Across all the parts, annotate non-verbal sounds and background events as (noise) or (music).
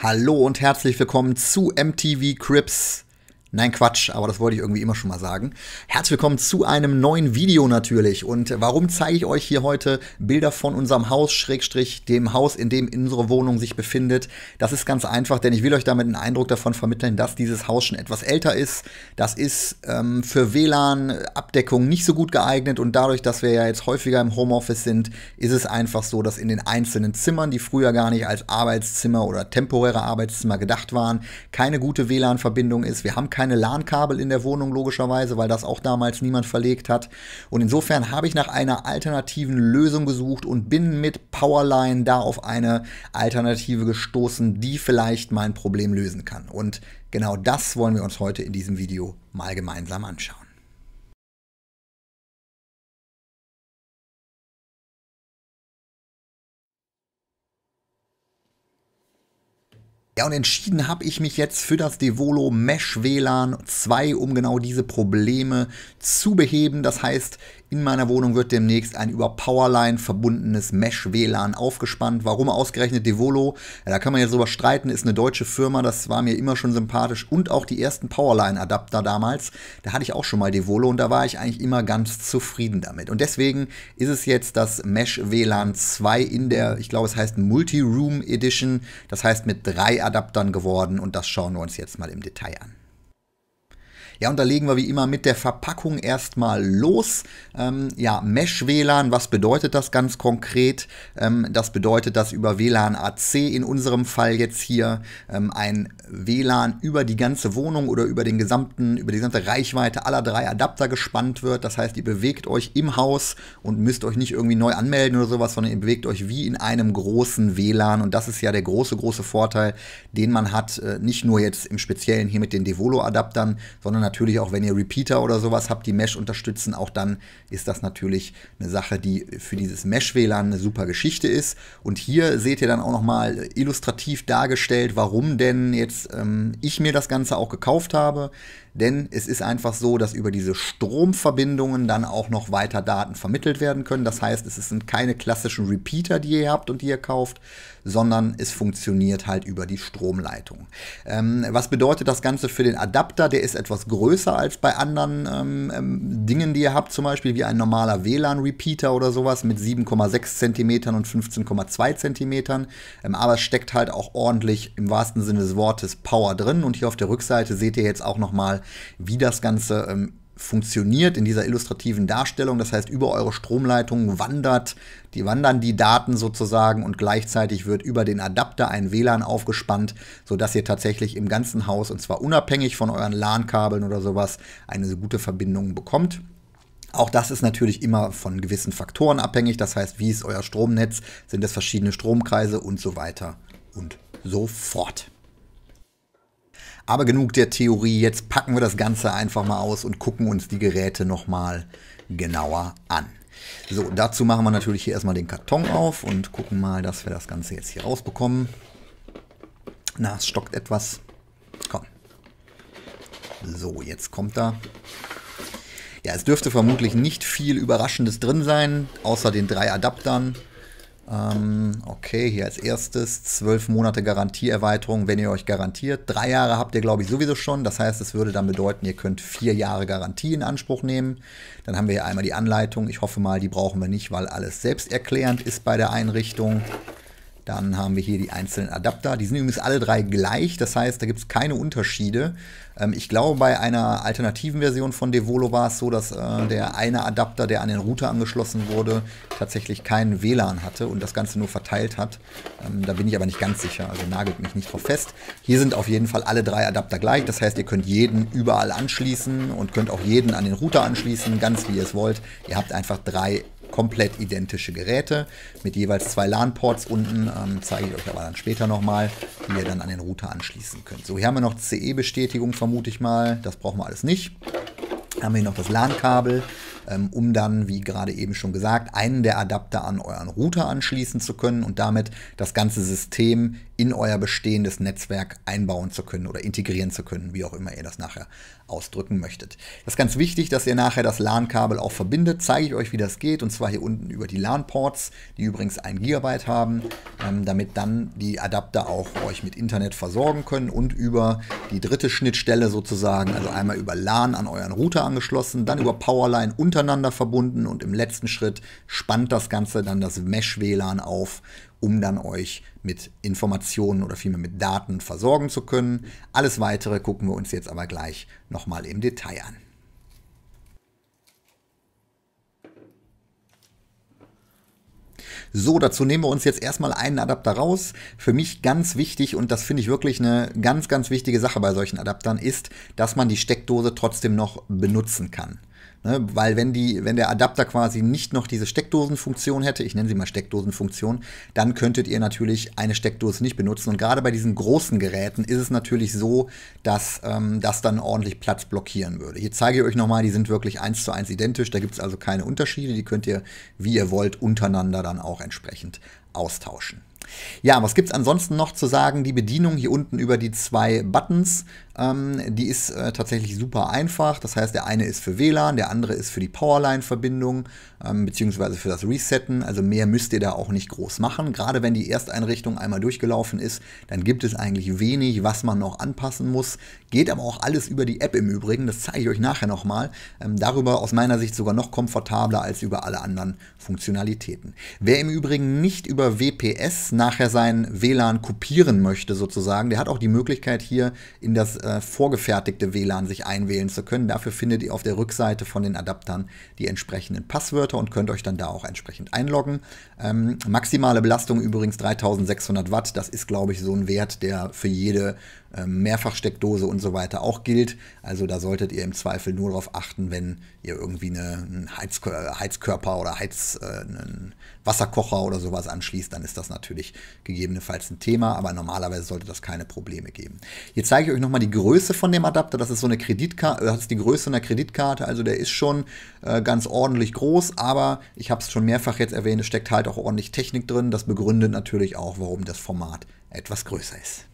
Hallo und herzlich willkommen zu MTV Crips Nein, Quatsch, aber das wollte ich irgendwie immer schon mal sagen. Herzlich willkommen zu einem neuen Video natürlich. Und warum zeige ich euch hier heute Bilder von unserem Haus, Schrägstrich, dem Haus, in dem unsere Wohnung sich befindet? Das ist ganz einfach, denn ich will euch damit einen Eindruck davon vermitteln, dass dieses Haus schon etwas älter ist. Das ist ähm, für WLAN-Abdeckung nicht so gut geeignet und dadurch, dass wir ja jetzt häufiger im Homeoffice sind, ist es einfach so, dass in den einzelnen Zimmern, die früher gar nicht als Arbeitszimmer oder temporäre Arbeitszimmer gedacht waren, keine gute WLAN-Verbindung ist. Wir haben keine keine LAN-Kabel in der Wohnung, logischerweise, weil das auch damals niemand verlegt hat. Und insofern habe ich nach einer alternativen Lösung gesucht und bin mit Powerline da auf eine Alternative gestoßen, die vielleicht mein Problem lösen kann. Und genau das wollen wir uns heute in diesem Video mal gemeinsam anschauen. Ja, und entschieden habe ich mich jetzt für das Devolo Mesh WLAN 2, um genau diese Probleme zu beheben. Das heißt, in meiner Wohnung wird demnächst ein über Powerline verbundenes Mesh-WLAN aufgespannt. Warum ausgerechnet Devolo? Ja, da kann man jetzt drüber streiten, ist eine deutsche Firma, das war mir immer schon sympathisch. Und auch die ersten Powerline-Adapter damals, da hatte ich auch schon mal Devolo und da war ich eigentlich immer ganz zufrieden damit. Und deswegen ist es jetzt das Mesh-WLAN 2 in der, ich glaube es heißt Multi-Room Edition, das heißt mit drei Adaptern geworden und das schauen wir uns jetzt mal im Detail an. Ja, und da legen wir wie immer mit der Verpackung erstmal los. Ähm, ja, Mesh-WLAN, was bedeutet das ganz konkret? Ähm, das bedeutet, dass über WLAN AC in unserem Fall jetzt hier ähm, ein WLAN über die ganze Wohnung oder über den gesamten, über die gesamte Reichweite aller drei Adapter gespannt wird. Das heißt, ihr bewegt euch im Haus und müsst euch nicht irgendwie neu anmelden oder sowas, sondern ihr bewegt euch wie in einem großen WLAN. Und das ist ja der große, große Vorteil, den man hat, äh, nicht nur jetzt im Speziellen hier mit den Devolo-Adaptern, sondern natürlich auch, wenn ihr Repeater oder sowas habt, die Mesh unterstützen, auch dann ist das natürlich eine Sache, die für dieses Mesh-WLAN eine super Geschichte ist. Und hier seht ihr dann auch nochmal illustrativ dargestellt, warum denn jetzt ähm, ich mir das Ganze auch gekauft habe. Denn es ist einfach so, dass über diese Stromverbindungen dann auch noch weiter Daten vermittelt werden können. Das heißt, es sind keine klassischen Repeater, die ihr habt und die ihr kauft, sondern es funktioniert halt über die Stromleitung. Ähm, was bedeutet das Ganze für den Adapter? Der ist etwas größer als bei anderen ähm, ähm Dingen, die ihr habt, zum Beispiel wie ein normaler WLAN-Repeater oder sowas mit 7,6 cm und 15,2 cm. Ähm, aber es steckt halt auch ordentlich im wahrsten Sinne des Wortes Power drin. Und hier auf der Rückseite seht ihr jetzt auch nochmal, wie das Ganze ähm, funktioniert in dieser illustrativen Darstellung. Das heißt, über eure Stromleitung wandert, die wandern die Daten sozusagen und gleichzeitig wird über den Adapter ein WLAN aufgespannt, sodass ihr tatsächlich im ganzen Haus und zwar unabhängig von euren LAN-Kabeln oder sowas eine gute Verbindung bekommt. Auch das ist natürlich immer von gewissen Faktoren abhängig. Das heißt, wie ist euer Stromnetz? Sind es verschiedene Stromkreise und so weiter und so fort. Aber genug der Theorie, jetzt packen wir das Ganze einfach mal aus und gucken uns die Geräte nochmal genauer an. So, dazu machen wir natürlich hier erstmal den Karton auf und gucken mal, dass wir das Ganze jetzt hier rausbekommen. Na, es stockt etwas. Komm. So, jetzt kommt da. Ja, es dürfte vermutlich nicht viel Überraschendes drin sein, außer den drei Adaptern. Ähm, okay, hier als erstes zwölf Monate Garantieerweiterung, wenn ihr euch garantiert. Drei Jahre habt ihr, glaube ich, sowieso schon. Das heißt, es würde dann bedeuten, ihr könnt vier Jahre Garantie in Anspruch nehmen. Dann haben wir hier einmal die Anleitung. Ich hoffe mal, die brauchen wir nicht, weil alles selbsterklärend ist bei der Einrichtung. Dann haben wir hier die einzelnen Adapter. Die sind übrigens alle drei gleich, das heißt, da gibt es keine Unterschiede. Ähm, ich glaube, bei einer alternativen Version von Devolo war es so, dass äh, der eine Adapter, der an den Router angeschlossen wurde, tatsächlich keinen WLAN hatte und das Ganze nur verteilt hat. Ähm, da bin ich aber nicht ganz sicher, also nagelt mich nicht drauf fest. Hier sind auf jeden Fall alle drei Adapter gleich, das heißt, ihr könnt jeden überall anschließen und könnt auch jeden an den Router anschließen, ganz wie ihr es wollt. Ihr habt einfach drei komplett identische Geräte mit jeweils zwei LAN-Ports unten. Ähm, zeige ich euch aber dann später nochmal, die ihr dann an den Router anschließen könnt. So, hier haben wir noch CE-Bestätigung, vermute ich mal. Das brauchen wir alles nicht. Dann haben wir hier noch das LAN-Kabel ähm, um dann, wie gerade eben schon gesagt, einen der Adapter an euren Router anschließen zu können und damit das ganze System in euer bestehendes Netzwerk einbauen zu können oder integrieren zu können, wie auch immer ihr das nachher ausdrücken möchtet. Das ist ganz wichtig, dass ihr nachher das LAN-Kabel auch verbindet. Zeige ich euch, wie das geht und zwar hier unten über die LAN-Ports, die übrigens 1 GB haben, ähm, damit dann die Adapter auch euch mit Internet versorgen können und über die dritte Schnittstelle sozusagen, also einmal über LAN an euren Router angeschlossen, dann über Powerline unter untereinander verbunden und im letzten Schritt spannt das Ganze dann das Mesh-WLAN auf, um dann euch mit Informationen oder vielmehr mit Daten versorgen zu können. Alles weitere gucken wir uns jetzt aber gleich nochmal im Detail an. So, dazu nehmen wir uns jetzt erstmal einen Adapter raus. Für mich ganz wichtig und das finde ich wirklich eine ganz, ganz wichtige Sache bei solchen Adaptern ist, dass man die Steckdose trotzdem noch benutzen kann. Ne? Weil wenn, die, wenn der Adapter quasi nicht noch diese Steckdosenfunktion hätte, ich nenne sie mal Steckdosenfunktion, dann könntet ihr natürlich eine Steckdose nicht benutzen. Und gerade bei diesen großen Geräten ist es natürlich so, dass ähm, das dann ordentlich Platz blockieren würde. Hier zeige ich euch nochmal, die sind wirklich eins zu eins identisch. Da gibt es also keine Unterschiede. Die könnt ihr, wie ihr wollt, untereinander dann auch entsprechend austauschen. Ja, was gibt es ansonsten noch zu sagen? Die Bedienung hier unten über die zwei Buttons ähm, die ist äh, tatsächlich super einfach. Das heißt, der eine ist für WLAN, der andere ist für die Powerline-Verbindung ähm, beziehungsweise für das Resetten. Also mehr müsst ihr da auch nicht groß machen. Gerade wenn die Ersteinrichtung einmal durchgelaufen ist, dann gibt es eigentlich wenig, was man noch anpassen muss. Geht aber auch alles über die App im Übrigen. Das zeige ich euch nachher nochmal. Ähm, darüber aus meiner Sicht sogar noch komfortabler als über alle anderen Funktionalitäten. Wer im Übrigen nicht über WPS nachher sein WLAN kopieren möchte sozusagen, der hat auch die Möglichkeit hier in das äh, äh, vorgefertigte WLAN sich einwählen zu können. Dafür findet ihr auf der Rückseite von den Adaptern die entsprechenden Passwörter und könnt euch dann da auch entsprechend einloggen. Ähm, maximale Belastung übrigens 3600 Watt. Das ist, glaube ich, so ein Wert, der für jede ähm, Mehrfachsteckdose und so weiter auch gilt. Also da solltet ihr im Zweifel nur darauf achten, wenn ihr irgendwie einen äh, Heizkörper oder Heiz, äh, einen Wasserkocher oder sowas anschließt, dann ist das natürlich gegebenenfalls ein Thema, aber normalerweise sollte das keine Probleme geben. Hier zeige ich euch nochmal die Größe von dem Adapter. Das ist so eine Kreditkarte, äh, das ist die Größe einer Kreditkarte, also der ist schon ganz ordentlich groß, aber ich habe es schon mehrfach jetzt erwähnt, es steckt halt auch ordentlich Technik drin. Das begründet natürlich auch, warum das Format etwas größer ist.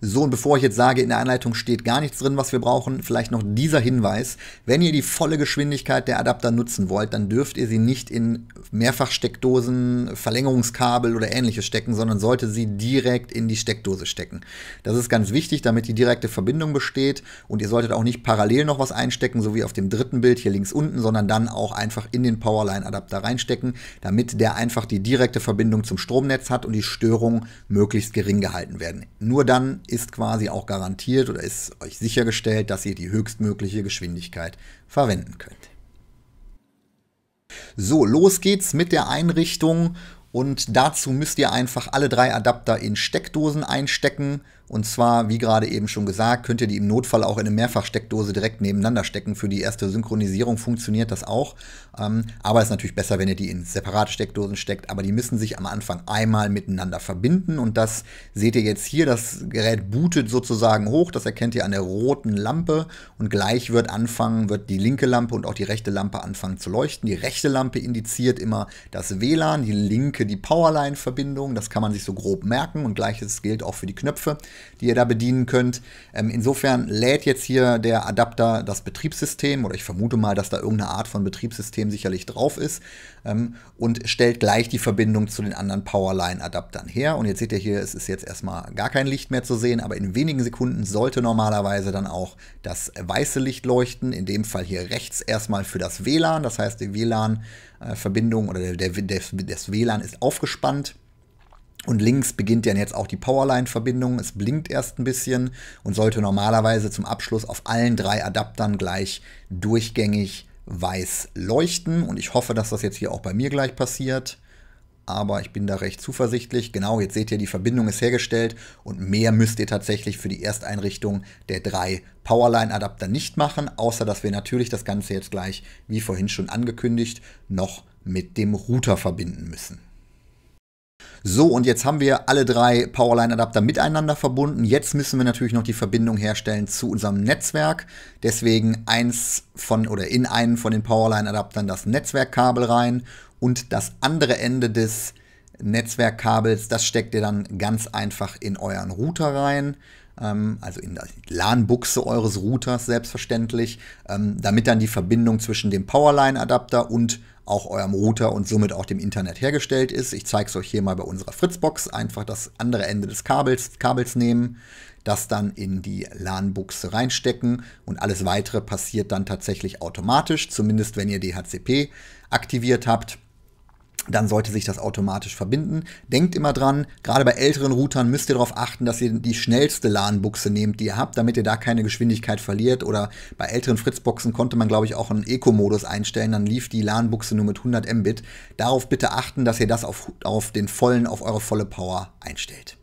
So, und bevor ich jetzt sage, in der Anleitung steht gar nichts drin, was wir brauchen, vielleicht noch dieser Hinweis. Wenn ihr die volle Geschwindigkeit der Adapter nutzen wollt, dann dürft ihr sie nicht in Mehrfachsteckdosen, Verlängerungskabel oder ähnliches stecken, sondern sollte sie direkt in die Steckdose stecken. Das ist ganz wichtig, damit die direkte Verbindung besteht und ihr solltet auch nicht parallel noch was einstecken, so wie auf dem dritten Bild hier links unten, sondern dann auch einfach in den Powerline-Adapter reinstecken, damit der einfach die direkte Verbindung zum Stromnetz hat und die Störungen möglichst gering gehalten werden. Nur dann ist quasi auch garantiert oder ist euch sichergestellt, dass ihr die höchstmögliche Geschwindigkeit verwenden könnt. So, los geht's mit der Einrichtung und dazu müsst ihr einfach alle drei Adapter in Steckdosen einstecken. Und zwar, wie gerade eben schon gesagt, könnt ihr die im Notfall auch in eine Mehrfachsteckdose direkt nebeneinander stecken. Für die erste Synchronisierung funktioniert das auch. Ähm, aber es ist natürlich besser, wenn ihr die in separate Steckdosen steckt. Aber die müssen sich am Anfang einmal miteinander verbinden. Und das seht ihr jetzt hier. Das Gerät bootet sozusagen hoch. Das erkennt ihr an der roten Lampe. Und gleich wird anfangen, wird die linke Lampe und auch die rechte Lampe anfangen zu leuchten. Die rechte Lampe indiziert immer das WLAN, die linke die Powerline-Verbindung. Das kann man sich so grob merken. Und gleiches gilt auch für die Knöpfe die ihr da bedienen könnt. Ähm, insofern lädt jetzt hier der Adapter das Betriebssystem oder ich vermute mal, dass da irgendeine Art von Betriebssystem sicherlich drauf ist ähm, und stellt gleich die Verbindung zu den anderen Powerline-Adaptern her. Und jetzt seht ihr hier, es ist jetzt erstmal gar kein Licht mehr zu sehen, aber in wenigen Sekunden sollte normalerweise dann auch das weiße Licht leuchten, in dem Fall hier rechts erstmal für das WLAN, das heißt die WLAN-Verbindung äh, oder der, der, der, das WLAN ist aufgespannt. Und links beginnt dann jetzt auch die Powerline-Verbindung. Es blinkt erst ein bisschen und sollte normalerweise zum Abschluss auf allen drei Adaptern gleich durchgängig weiß leuchten. Und ich hoffe, dass das jetzt hier auch bei mir gleich passiert. Aber ich bin da recht zuversichtlich. Genau, jetzt seht ihr, die Verbindung ist hergestellt und mehr müsst ihr tatsächlich für die Ersteinrichtung der drei Powerline-Adapter nicht machen, außer dass wir natürlich das Ganze jetzt gleich, wie vorhin schon angekündigt, noch mit dem Router verbinden müssen. So, und jetzt haben wir alle drei Powerline-Adapter miteinander verbunden. Jetzt müssen wir natürlich noch die Verbindung herstellen zu unserem Netzwerk. Deswegen eins von oder in einen von den Powerline-Adaptern das Netzwerkkabel rein und das andere Ende des Netzwerkkabels, das steckt ihr dann ganz einfach in euren Router rein ähm, also in der LAN-Buchse eures Routers selbstverständlich, ähm, damit dann die Verbindung zwischen dem Powerline-Adapter und auch eurem Router und somit auch dem Internet hergestellt ist. Ich zeige es euch hier mal bei unserer Fritzbox. Einfach das andere Ende des Kabels, Kabels nehmen, das dann in die LAN-Buchse reinstecken und alles weitere passiert dann tatsächlich automatisch, zumindest wenn ihr DHCP aktiviert habt dann sollte sich das automatisch verbinden. Denkt immer dran, gerade bei älteren Routern müsst ihr darauf achten, dass ihr die schnellste LAN-Buchse nehmt, die ihr habt, damit ihr da keine Geschwindigkeit verliert. Oder bei älteren Fritzboxen konnte man, glaube ich, auch einen Eco-Modus einstellen, dann lief die LAN-Buchse nur mit 100 Mbit. Darauf bitte achten, dass ihr das auf, auf den vollen, auf eure volle Power einstellt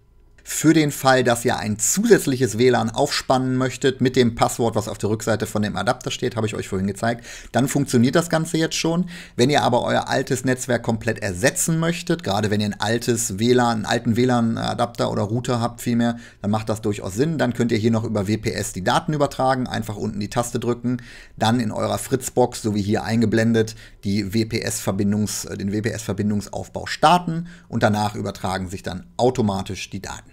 für den Fall, dass ihr ein zusätzliches WLAN aufspannen möchtet mit dem Passwort, was auf der Rückseite von dem Adapter steht, habe ich euch vorhin gezeigt, dann funktioniert das Ganze jetzt schon. Wenn ihr aber euer altes Netzwerk komplett ersetzen möchtet, gerade wenn ihr ein altes WLAN, einen alten WLAN-Adapter oder Router habt vielmehr, dann macht das durchaus Sinn. Dann könnt ihr hier noch über WPS die Daten übertragen, einfach unten die Taste drücken, dann in eurer Fritzbox, so wie hier eingeblendet, die WPS-Verbindungs, den WPS-Verbindungsaufbau starten und danach übertragen sich dann automatisch die Daten.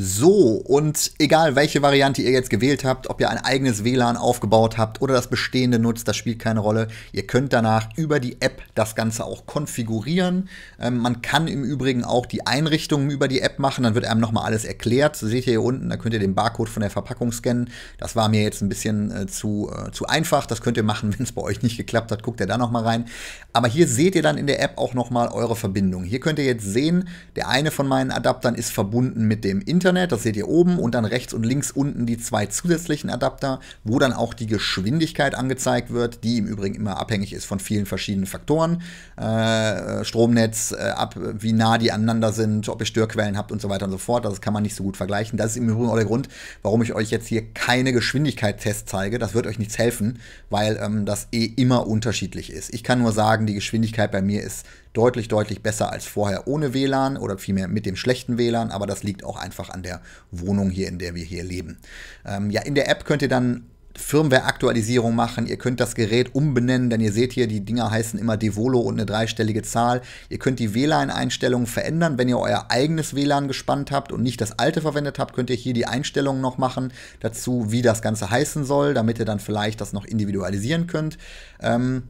So, und egal welche Variante ihr jetzt gewählt habt, ob ihr ein eigenes WLAN aufgebaut habt oder das bestehende nutzt, das spielt keine Rolle. Ihr könnt danach über die App das Ganze auch konfigurieren. Ähm, man kann im Übrigen auch die Einrichtungen über die App machen, dann wird einem nochmal alles erklärt. Das seht ihr hier unten, da könnt ihr den Barcode von der Verpackung scannen. Das war mir jetzt ein bisschen äh, zu, äh, zu einfach. Das könnt ihr machen, (laughs) wenn es bei euch nicht geklappt hat, guckt ihr da nochmal rein. Aber hier seht ihr dann in der App auch nochmal eure Verbindung. Hier könnt ihr jetzt sehen, der eine von meinen Adaptern ist verbunden mit dem Internet. Ethernet, das seht ihr oben, und dann rechts und links unten die zwei zusätzlichen Adapter, wo dann auch die Geschwindigkeit angezeigt wird, die im Übrigen immer abhängig ist von vielen verschiedenen Faktoren. Äh, Stromnetz, äh, ab, wie nah die aneinander sind, ob ihr Störquellen habt und so weiter und so fort. Das kann man nicht so gut vergleichen. Das ist im Übrigen auch der Grund, warum ich euch jetzt hier keine Geschwindigkeitstests zeige. Das wird euch nichts helfen, weil ähm, das eh immer unterschiedlich ist. Ich kann nur sagen, die Geschwindigkeit bei mir ist deutlich, deutlich besser als vorher ohne WLAN oder vielmehr mit dem schlechten WLAN, aber das liegt auch einfach an der Wohnung hier, in der wir hier leben. Ähm, ja, in der App könnt ihr dann Firmware-Aktualisierung machen. Ihr könnt das Gerät umbenennen, denn ihr seht hier, die Dinger heißen immer Devolo und eine dreistellige Zahl. Ihr könnt die WLAN-Einstellungen verändern. Wenn ihr euer eigenes WLAN gespannt habt und nicht das alte verwendet habt, könnt ihr hier die Einstellungen noch machen dazu, wie das Ganze heißen soll, damit ihr dann vielleicht das noch individualisieren könnt. Ähm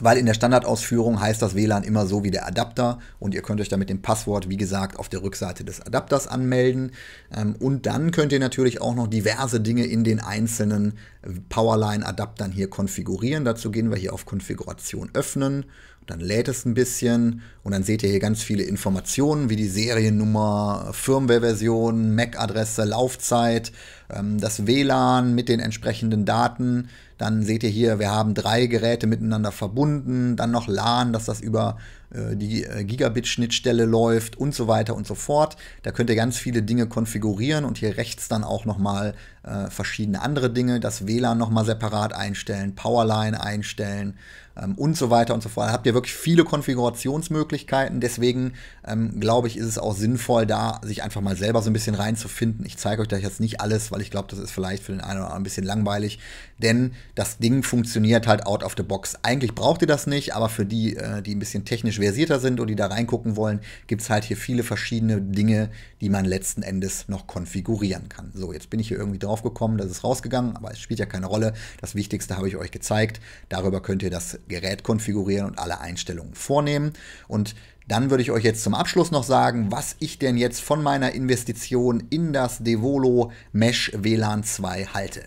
weil in der Standardausführung heißt das WLAN immer so wie der Adapter und ihr könnt euch da mit dem Passwort, wie gesagt, auf der Rückseite des Adapters anmelden. Ähm, und dann könnt ihr natürlich auch noch diverse Dinge in den einzelnen Powerline-Adaptern hier konfigurieren. Dazu gehen wir hier auf Konfiguration öffnen dann lädt es ein bisschen und dann seht ihr hier ganz viele Informationen wie die Seriennummer, Firmware-Version, MAC-Adresse, Laufzeit, ähm, das WLAN mit den entsprechenden Daten. Dann seht ihr hier, wir haben drei Geräte miteinander verbunden, dann noch LAN, dass das über äh, die äh, Gigabit-Schnittstelle läuft und so weiter und so fort. Da könnt ihr ganz viele Dinge konfigurieren und hier rechts dann auch nochmal äh, verschiedene andere Dinge, das WLAN nochmal separat einstellen, Powerline einstellen ähm, und so weiter und so fort. Da habt ihr wirklich viele Konfigurationsmöglichkeiten. Deswegen ähm, glaube ich, ist es auch sinnvoll, da sich einfach mal selber so ein bisschen reinzufinden. Ich zeige euch da jetzt nicht alles, weil ich glaube, das ist vielleicht für den einen oder anderen ein bisschen langweilig. Denn das Ding funktioniert halt out of the box. Eigentlich braucht ihr das nicht, aber für die, äh, die ein bisschen technisch versierter sind und die da reingucken wollen, gibt es halt hier viele verschiedene Dinge, die man letzten Endes noch konfigurieren kann. So, jetzt bin ich hier irgendwie drauf gekommen, das ist rausgegangen, aber es spielt ja keine Rolle. Das Wichtigste habe ich euch gezeigt. Darüber könnt ihr das Gerät konfigurieren und alle Einstellungen vornehmen. Und dann würde ich euch jetzt zum Abschluss noch sagen, was ich denn jetzt von meiner Investition in das Devolo Mesh WLAN 2 halte.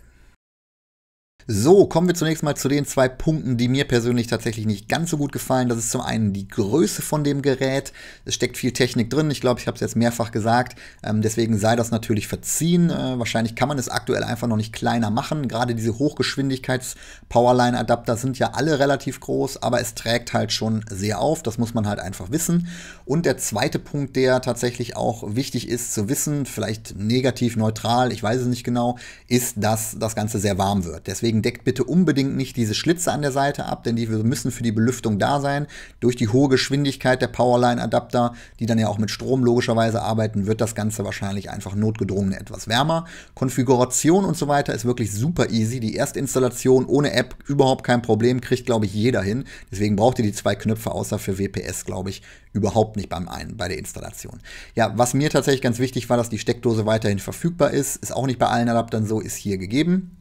So, kommen wir zunächst mal zu den zwei Punkten, die mir persönlich tatsächlich nicht ganz so gut gefallen. Das ist zum einen die Größe von dem Gerät. Es steckt viel Technik drin. Ich glaube, ich habe es jetzt mehrfach gesagt. Ähm, deswegen sei das natürlich verziehen. Äh, wahrscheinlich kann man es aktuell einfach noch nicht kleiner machen. Gerade diese Hochgeschwindigkeits-Powerline-Adapter sind ja alle relativ groß, aber es trägt halt schon sehr auf. Das muss man halt einfach wissen. Und der zweite Punkt, der tatsächlich auch wichtig ist zu wissen, vielleicht negativ, neutral, ich weiß es nicht genau, ist, dass das Ganze sehr warm wird. Deswegen Deswegen deckt bitte unbedingt nicht diese Schlitze an der Seite ab, denn die müssen für die Belüftung da sein. Durch die hohe Geschwindigkeit der Powerline-Adapter, die dann ja auch mit Strom logischerweise arbeiten, wird das Ganze wahrscheinlich einfach notgedrungen etwas wärmer. Konfiguration und so weiter ist wirklich super easy. Die Erstinstallation ohne App überhaupt kein Problem, kriegt glaube ich jeder hin. Deswegen braucht ihr die zwei Knöpfe außer für WPS glaube ich überhaupt nicht beim einen bei der Installation. Ja, was mir tatsächlich ganz wichtig war, dass die Steckdose weiterhin verfügbar ist, ist auch nicht bei allen Adaptern so, ist hier gegeben.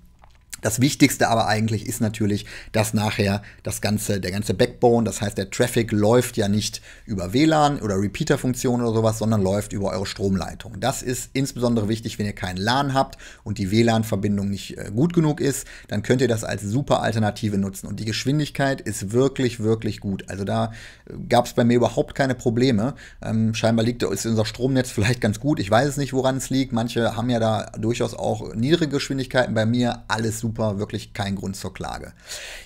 Das Wichtigste aber eigentlich ist natürlich, dass nachher das ganze, der ganze Backbone, das heißt der Traffic läuft ja nicht über WLAN oder repeater funktion oder sowas, sondern läuft über eure Stromleitung. Das ist insbesondere wichtig, wenn ihr keinen LAN habt und die WLAN-Verbindung nicht äh, gut genug ist, dann könnt ihr das als super Alternative nutzen. Und die Geschwindigkeit ist wirklich, wirklich gut. Also da äh, gab es bei mir überhaupt keine Probleme. Ähm, scheinbar liegt ist unser Stromnetz vielleicht ganz gut. Ich weiß es nicht, woran es liegt. Manche haben ja da durchaus auch niedrige Geschwindigkeiten. Bei mir alles super super, wirklich kein Grund zur Klage.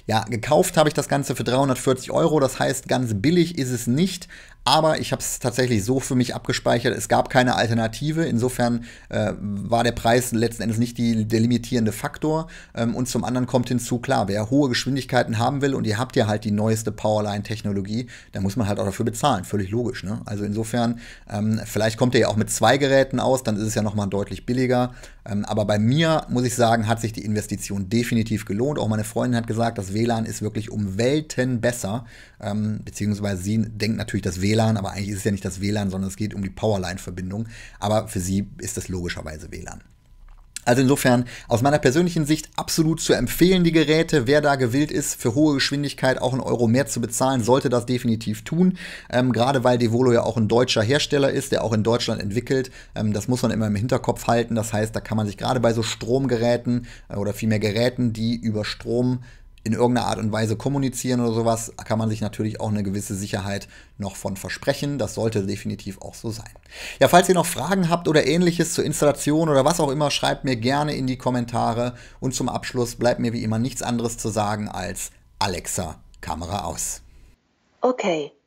Ja, gekauft habe ich das Ganze für 340 Euro, das heißt, ganz billig ist es nicht, aber ich habe es tatsächlich so für mich abgespeichert. Es gab keine Alternative. Insofern äh, war der Preis letzten Endes nicht die, der limitierende Faktor. Ähm, und zum anderen kommt hinzu, klar, wer hohe Geschwindigkeiten haben will und ihr habt ja halt die neueste Powerline-Technologie, da muss man halt auch dafür bezahlen. Völlig logisch. Ne? Also insofern, ähm, vielleicht kommt ihr ja auch mit zwei Geräten aus, dann ist es ja nochmal deutlich billiger. Ähm, aber bei mir, muss ich sagen, hat sich die Investition definitiv gelohnt. Auch meine Freundin hat gesagt, das WLAN ist wirklich um Welten besser. Ähm, beziehungsweise sie denkt natürlich, das WLAN WLAN, aber eigentlich ist es ja nicht das WLAN, sondern es geht um die Powerline-Verbindung. Aber für sie ist das logischerweise WLAN. Also insofern aus meiner persönlichen Sicht absolut zu empfehlen die Geräte. Wer da gewillt ist, für hohe Geschwindigkeit auch einen Euro mehr zu bezahlen, sollte das definitiv tun. Ähm, gerade weil Devolo ja auch ein deutscher Hersteller ist, der auch in Deutschland entwickelt. Ähm, das muss man immer im Hinterkopf halten. Das heißt, da kann man sich gerade bei so Stromgeräten äh, oder vielmehr Geräten, die über Strom in irgendeiner Art und Weise kommunizieren oder sowas, kann man sich natürlich auch eine gewisse Sicherheit noch von versprechen. Das sollte definitiv auch so sein. Ja, falls ihr noch Fragen habt oder ähnliches zur Installation oder was auch immer, schreibt mir gerne in die Kommentare. Und zum Abschluss bleibt mir wie immer nichts anderes zu sagen als Alexa, Kamera aus. Okay.